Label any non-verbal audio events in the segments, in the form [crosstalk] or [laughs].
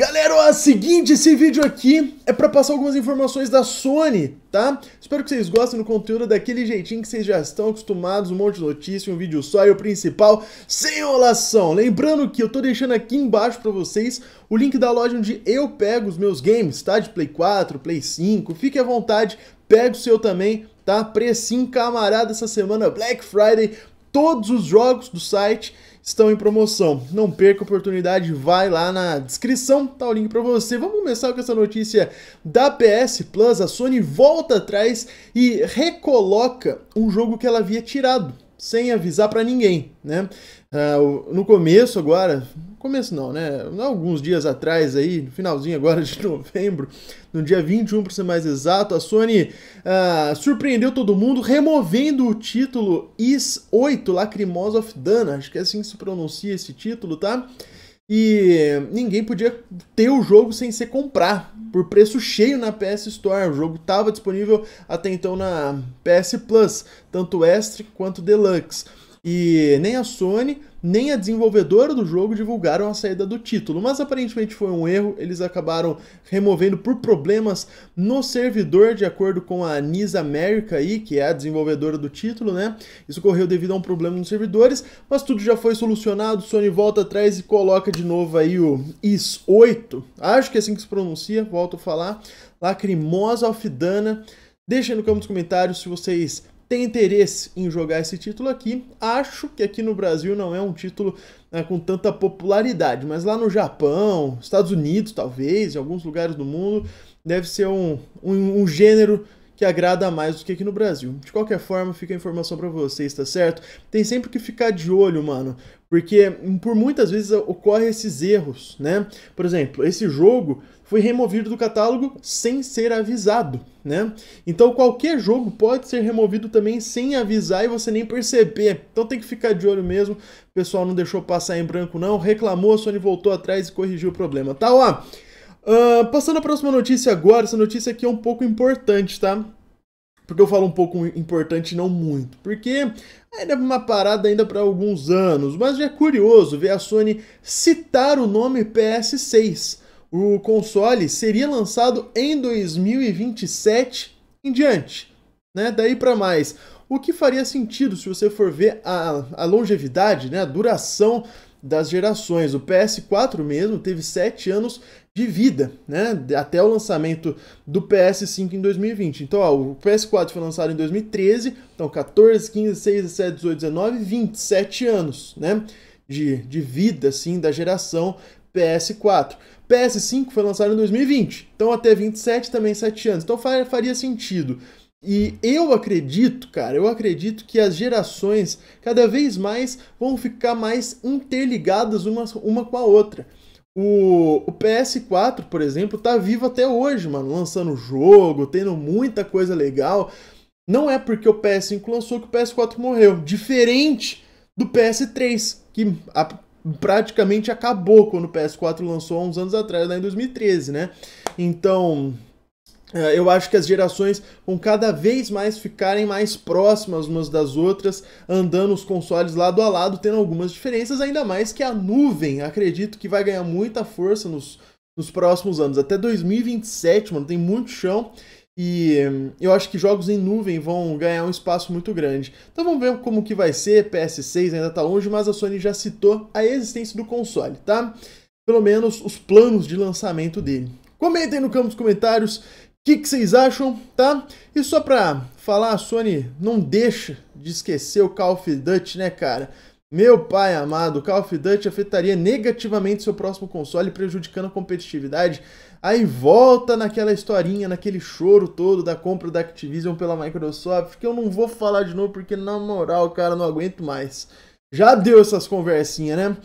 Galera, ó, é o seguinte, esse vídeo aqui é para passar algumas informações da Sony, tá? Espero que vocês gostem do conteúdo daquele jeitinho que vocês já estão acostumados, um monte de notícia, um vídeo só e o principal, sem enrolação. Lembrando que eu tô deixando aqui embaixo para vocês o link da loja onde eu pego os meus games, tá? De Play 4, Play 5, fique à vontade, pega o seu também, tá? Precinho camarada essa semana, Black Friday, todos os jogos do site estão em promoção. Não perca a oportunidade, vai lá na descrição, tá o link para você. Vamos começar com essa notícia da PS Plus. A Sony volta atrás e recoloca um jogo que ela havia tirado, sem avisar para ninguém, né? Uh, no começo agora, começo não, né? Alguns dias atrás aí, no finalzinho agora de [laughs] novembro, no dia 21 para ser mais exato, a Sony ah, surpreendeu todo mundo removendo o título Is 8 Lacrimosa of Dana, acho que é assim que se pronuncia esse título, tá? E ninguém podia ter o jogo sem ser comprar, por preço cheio na PS Store. O jogo estava disponível até então na PS Plus, tanto Extra quanto Deluxe. E nem a Sony, nem a desenvolvedora do jogo divulgaram a saída do título, mas aparentemente foi um erro, eles acabaram removendo por problemas no servidor, de acordo com a Nisa America, aí, que é a desenvolvedora do título, né? Isso ocorreu devido a um problema nos servidores, mas tudo já foi solucionado, Sony volta atrás e coloca de novo aí o IS 8, acho que é assim que se pronuncia, volto a falar, Lacrimosa Alfidana, Deixem no campo dos comentários se vocês tem interesse em jogar esse título aqui. Acho que aqui no Brasil não é um título né, com tanta popularidade, mas lá no Japão, Estados Unidos, talvez, em alguns lugares do mundo, deve ser um, um, um gênero que agrada mais do que aqui no Brasil. De qualquer forma, fica a informação para vocês, tá certo? Tem sempre que ficar de olho, mano, porque por muitas vezes ocorrem esses erros, né? Por exemplo, esse jogo foi removido do catálogo sem ser avisado, né? Então qualquer jogo pode ser removido também sem avisar e você nem perceber. Então tem que ficar de olho mesmo. O pessoal não deixou passar em branco não, reclamou, a Sony voltou atrás e corrigiu o problema, tá? Ó, uh, passando a próxima notícia agora, essa notícia aqui é um pouco importante, tá? Porque eu falo um pouco importante, não muito. Porque ainda é uma parada ainda para alguns anos, mas já é curioso ver a Sony citar o nome PS6. O console seria lançado em 2027 em diante, né? Daí para mais. O que faria sentido se você for ver a, a longevidade, né? A duração das gerações. O PS4 mesmo teve 7 anos de vida, né? Até o lançamento do PS5 em 2020. Então, ó, o PS4 foi lançado em 2013, então 14, 15, 16, 17, 18, 19, 27 anos, né? De, de vida, assim, da geração PS4. PS5 foi lançado em 2020, então até 27 também 7 anos. Então faria sentido e eu acredito, cara, eu acredito que as gerações cada vez mais vão ficar mais interligadas uma, uma com a outra. O, o PS4, por exemplo, tá vivo até hoje, mano, lançando jogo, tendo muita coisa legal. Não é porque o PS5 lançou que o PS4 morreu. Diferente do PS3, que a, praticamente acabou quando o PS4 lançou há uns anos atrás, lá em 2013, né? Então, é, eu acho que as gerações vão cada vez mais ficarem mais próximas umas das outras, andando os consoles lado a lado, tendo algumas diferenças, ainda mais que a nuvem, acredito que vai ganhar muita força nos, nos próximos anos. Até 2027, mano, tem muito chão. E hum, eu acho que jogos em nuvem vão ganhar um espaço muito grande. Então vamos ver como que vai ser, PS6 ainda tá longe, mas a Sony já citou a existência do console, tá? Pelo menos os planos de lançamento dele. Comentem no campo dos comentários o que, que, vocês acham, tá? E só pra falar, a Sony não deixa de esquecer o Call of Duty, né, cara? Meu pai amado, o Call of Duty afetaria negativamente seu próximo console, prejudicando a competitividade. Aí volta naquela historinha, naquele choro todo da compra da Activision pela Microsoft, que eu não vou falar de novo, porque na moral, cara, não aguento mais. Já deu essas conversinhas, né?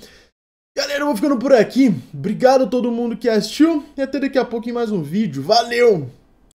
Galera, eu vou ficando por aqui. Obrigado a todo mundo que assistiu e até daqui a pouco em mais um vídeo. Valeu!